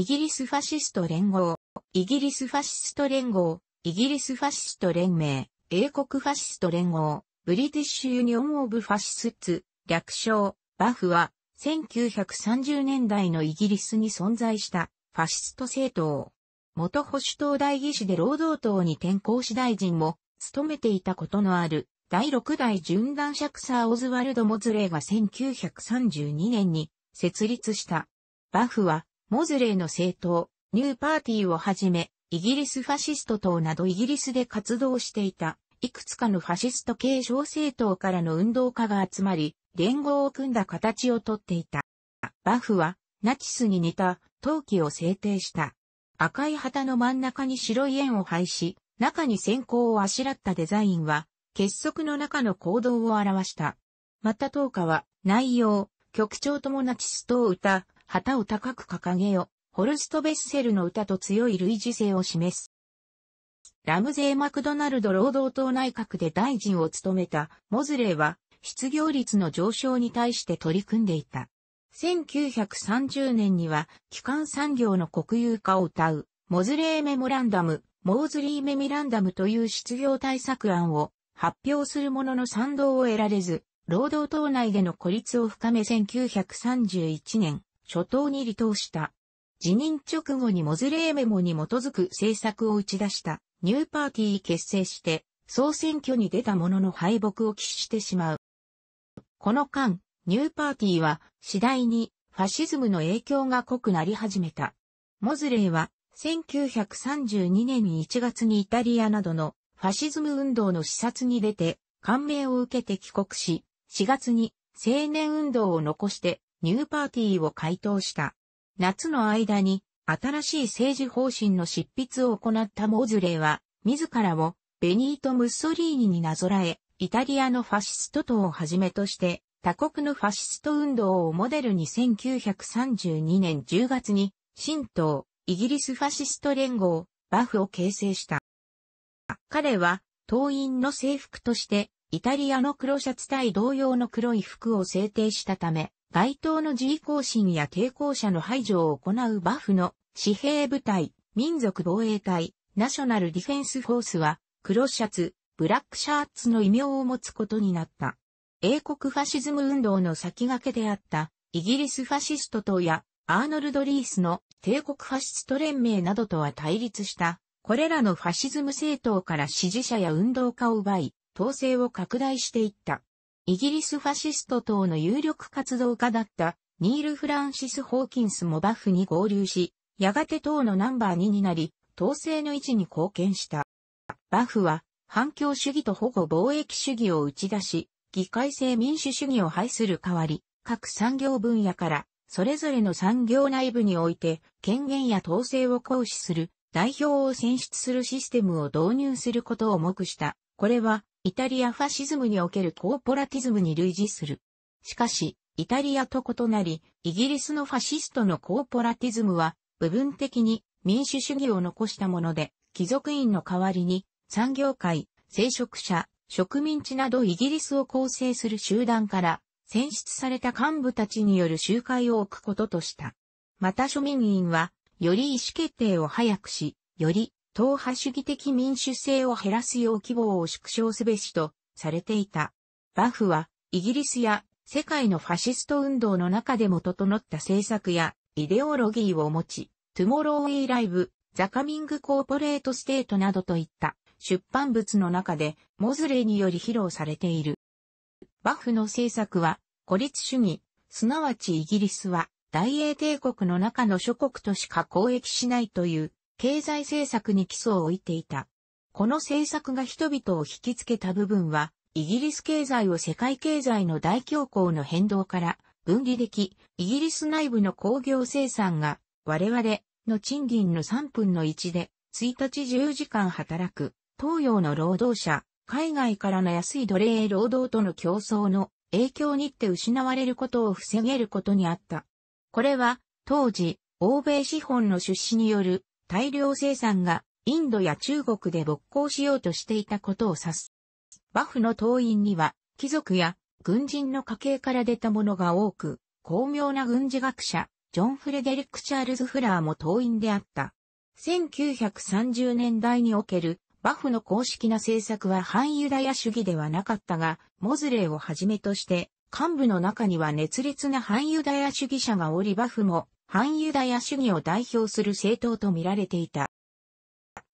イギリスファシスト連合、イギリスファシスト連合、イギリスファシスト連盟、英国ファシスト連合、ブリティッシュユニオン・オブ・ファシスツ、略称、バフは、1930年代のイギリスに存在したファシスト政党。元保守党代議士で労働党に転向し大臣も務めていたことのある第6代準断爵サー・オズワルド・モズレーが1932年に設立した。バフはモズレーの政党、ニューパーティーをはじめ、イギリスファシスト党などイギリスで活動していた、いくつかのファシスト系小政党からの運動家が集まり、連合を組んだ形をとっていた。バフは、ナチスに似た、陶器を制定した。赤い旗の真ん中に白い円を配し、中に線香をあしらったデザインは、結束の中の行動を表した。また陶0は、内容、曲調ともナチス党歌、旗を高く掲げよ、ホルスト・ベッセルの歌と強い類似性を示す。ラムゼー・マクドナルド労働党内閣で大臣を務めたモズレーは失業率の上昇に対して取り組んでいた。1930年には基幹産業の国有化を謳うモズレーメモランダム、モーズリーメミランダムという失業対策案を発表するものの賛同を得られず、労働党内での孤立を深め1931年、初頭に離党した。辞任直後にモズレーメモに基づく政策を打ち出したニューパーティー結成して総選挙に出たものの敗北を喫してしまう。この間、ニューパーティーは次第にファシズムの影響が濃くなり始めた。モズレーは1932年1月にイタリアなどのファシズム運動の視察に出て感銘を受けて帰国し、4月に青年運動を残してニューパーティーを回答した。夏の間に新しい政治方針の執筆を行ったモーズレーは、自らをベニート・ムッソリーニになぞらえ、イタリアのファシスト党をはじめとして、他国のファシスト運動をモデルに1932年10月に、新党、イギリスファシスト連合、バフを形成した。彼は、党員の制服として、イタリアの黒シャツ対同様の黒い服を制定したため、街灯の自衛行進や抵抗者の排除を行うバフの私兵部隊、民族防衛隊、ナショナルディフェンスフォースは、黒シャツ、ブラックシャーツの異名を持つことになった。英国ファシズム運動の先駆けであった、イギリスファシスト党や、アーノルド・リースの帝国ファシスト連盟などとは対立した、これらのファシズム政党から支持者や運動家を奪い、統制を拡大していった。イギリスファシスト党の有力活動家だったニール・フランシス・ホーキンスもバフに合流し、やがて党のナンバー2になり、統制の位置に貢献した。バフは、反共主義と保護貿易主義を打ち出し、議会制民主主義を排する代わり、各産業分野から、それぞれの産業内部において、権限や統制を行使する、代表を選出するシステムを導入することを目した。これは、イタリアファシズムにおけるコーポラティズムに類似する。しかし、イタリアと異なり、イギリスのファシストのコーポラティズムは、部分的に民主主義を残したもので、貴族院の代わりに、産業界、聖職者、植民地などイギリスを構成する集団から、選出された幹部たちによる集会を置くこととした。また庶民院は、より意思決定を早くし、より党派主義的民主性を減らすよう規模を縮小すべしとされていた。バフは、イギリスや世界のファシスト運動の中でも整った政策やイデオロギーを持ち、トゥモロー・イー・ライブ、ザ・カミング・コーポレート・ステートなどといった出版物の中でモズレにより披露されている。バフの政策は孤立主義、すなわちイギリスは大英帝国の中の諸国としか交易しないという経済政策に基礎を置いていた。この政策が人々を引きつけた部分は、イギリス経済を世界経済の大恐慌の変動から分離でき、イギリス内部の工業生産が我々の賃金の3分の1で1日10時間働く東洋の労働者、海外からの安い奴隷労働との競争の影響にって失われることを防げることにあった。これは当時、欧米資本の出資による大量生産がインドや中国で勃興しようとしていたことを指す。バフの党員には貴族や軍人の家系から出たものが多く、巧妙な軍事学者、ジョン・フレデリック・チャールズ・フラーも党員であった。1930年代におけるバフの公式な政策は反ユダヤ主義ではなかったが、モズレーをはじめとして、幹部の中には熱烈な反ユダヤ主義者がおりバフも反ユダヤ主義を代表する政党と見られていた。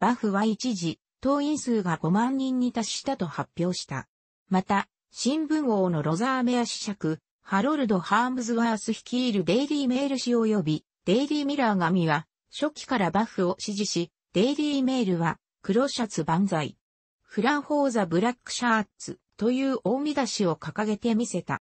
バフは一時、党員数が5万人に達したと発表した。また、新聞王のロザーメア子爵、ハロルド・ハームズワース率いるデイリー・メール氏及び、デイリー・ミラー紙は、初期からバフを支持し、デイリー・メールは、黒シャツ万歳。フランホーザ・ブラックシャーツという大見出しを掲げてみせた。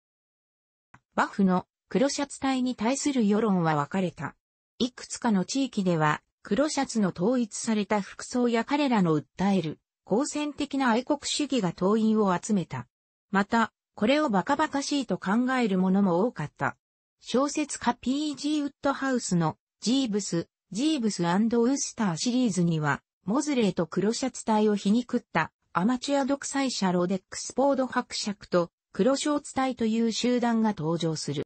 バフの黒シャツ隊に対する世論は分かれた。いくつかの地域では、黒シャツの統一された服装や彼らの訴える、好戦的な愛国主義が党員を集めた。また、これをバカバカしいと考える者も多かった。小説家 P.G. ウッドハウスのジーブス、ジーブスウスターシリーズには、モズレーと黒シャツ隊を皮肉ったアマチュア独裁者ロデックスポード伯爵と黒ショーツ隊という集団が登場する。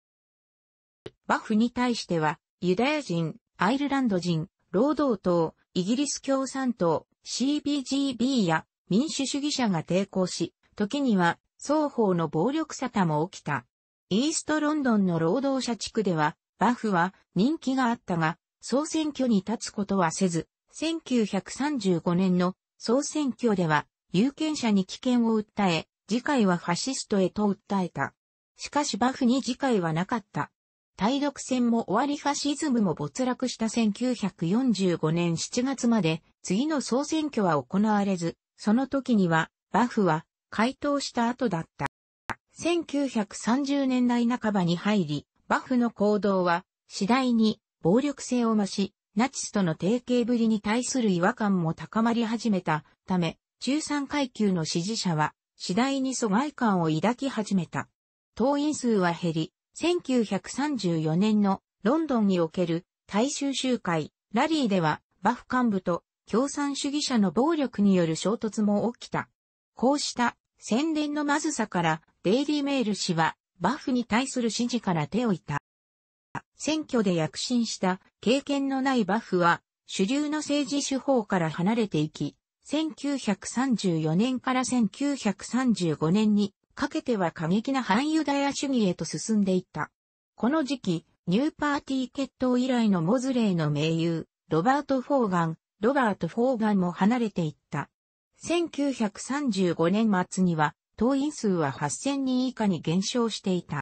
バフに対しては、ユダヤ人、アイルランド人、労働党、イギリス共産党、CBGB や民主主義者が抵抗し、時には双方の暴力沙汰も起きた。イーストロンドンの労働者地区では、バフは人気があったが、総選挙に立つことはせず、1935年の総選挙では、有権者に危険を訴え、次回はファシストへと訴えた。しかしバフに次回はなかった。対独戦も終わりファシズムも没落した1945年7月まで次の総選挙は行われず、その時にはバフは回答した後だった。1930年代半ばに入り、バフの行動は次第に暴力性を増し、ナチスとの提携ぶりに対する違和感も高まり始めたため、中産階級の支持者は次第に疎外感を抱き始めた。党員数は減り、1934年のロンドンにおける大衆集会、ラリーでは、バフ幹部と共産主義者の暴力による衝突も起きた。こうした宣伝のまずさから、デイリーメール氏は、バフに対する支持から手をいた。選挙で躍進した経験のないバフは、主流の政治手法から離れていき、1934年から1935年にかけては過激な反ユダヤ主義へと進んでいった。この時期、ニューパーティー決闘以来のモズレーの盟友、ロバート・フォーガン、ロバート・フォーガンも離れていった。1935年末には、党員数は8000人以下に減少していた。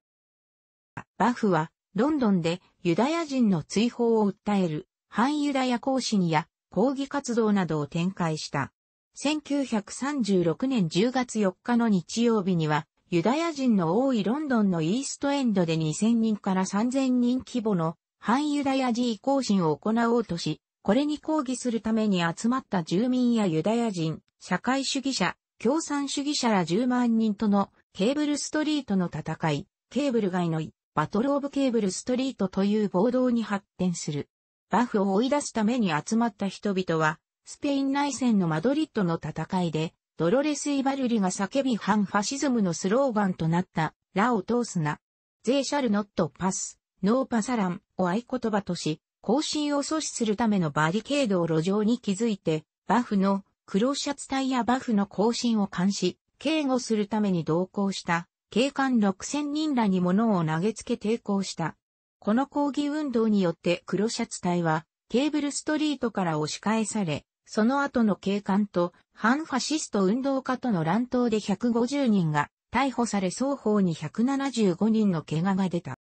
バフは、ロンドンでユダヤ人の追放を訴える、反ユダヤ行進や抗議活動などを展開した。1936年10月4日の日曜日には、ユダヤ人の多いロンドンのイーストエンドで2000人から3000人規模の反ユダヤ人行進を行おうとし、これに抗議するために集まった住民やユダヤ人、社会主義者、共産主義者ら10万人とのケーブルストリートの戦い、ケーブル街のバトルオブケーブルストリートという暴動に発展する。バフを追い出すために集まった人々は、スペイン内戦のマドリッドの戦いで、ドロレス・イバルリが叫び反ファシズムのスローガンとなった、ラを通すな。ゼーシャルノットパス、ノーパサランを合言葉とし、行進を阻止するためのバリケードを路上に築いて、バフの黒シャツ隊やバフの行進を監視、警護するために同行した、警官6000人らに物を投げつけ抵抗した。この抗議運動によって黒シャツ隊は、ケーブルストリートから押し返され、その後の警官と反ファシスト運動家との乱闘で150人が逮捕され双方に175人の怪我が出た。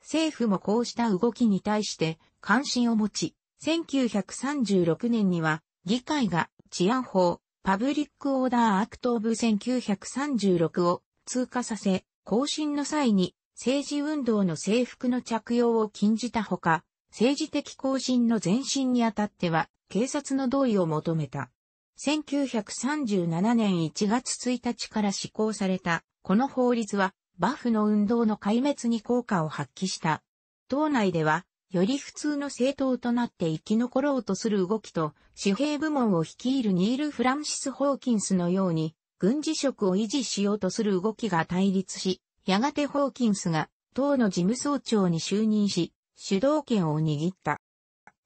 政府もこうした動きに対して関心を持ち、1936年には議会が治安法パブリックオーダーアクトオブ1936を通過させ、更新の際に政治運動の制服の着用を禁じたほか、政治的更新の前進にあたっては警察の同意を求めた。1937年1月1日から施行された、この法律は、バフの運動の壊滅に効果を発揮した。党内では、より普通の政党となって生き残ろうとする動きと、紙幣部門を率いるニール・フランシス・ホーキンスのように、軍事職を維持しようとする動きが対立し、やがてホーキンスが党の事務総長に就任し、主導権を握った。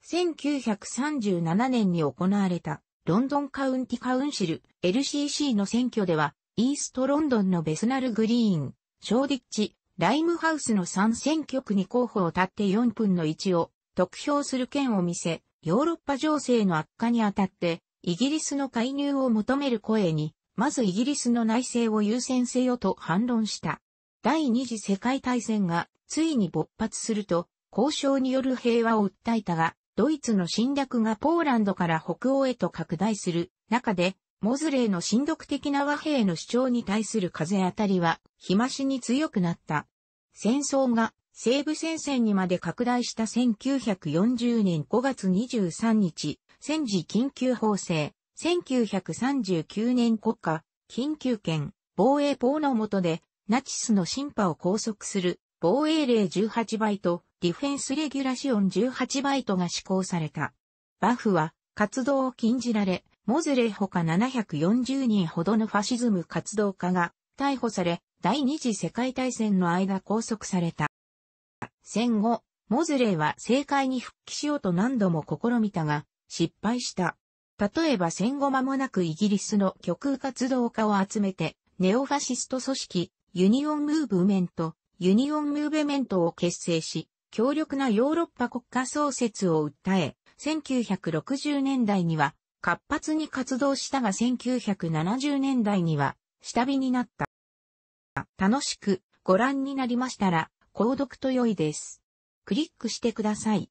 1937年に行われたロンドンカウンティカウンシル LCC の選挙では、イーストロンドンのベスナルグリーン、ショーディッチ、ライムハウスの3選挙区に候補を立って4分の1を得票する件を見せ、ヨーロッパ情勢の悪化にあたって、イギリスの介入を求める声に、まずイギリスの内政を優先せよと反論した。第二次世界大戦がついに勃発すると、交渉による平和を訴えたが、ドイツの侵略がポーランドから北欧へと拡大する中で、モズレーの親独的な和平の主張に対する風当たりは日増しに強くなった。戦争が西部戦線にまで拡大した1940年5月23日、戦時緊急法制、1939年国家、緊急権、防衛法の下で、ナチスの審判を拘束する、防衛令18倍と、ディフェンスレギュラシオン18バイトが施行された。バフは活動を禁じられ、モズレほか740人ほどのファシズム活動家が逮捕され、第二次世界大戦の間拘束された。戦後、モズレは政界に復帰しようと何度も試みたが、失敗した。例えば戦後間もなくイギリスの極右活動家を集めて、ネオファシスト組織、ユニオンムーブメント、ユニオンムーブメントを結成し、強力なヨーロッパ国家創設を訴え、1960年代には活発に活動したが1970年代には下火になった。楽しくご覧になりましたら、購読と良いです。クリックしてください。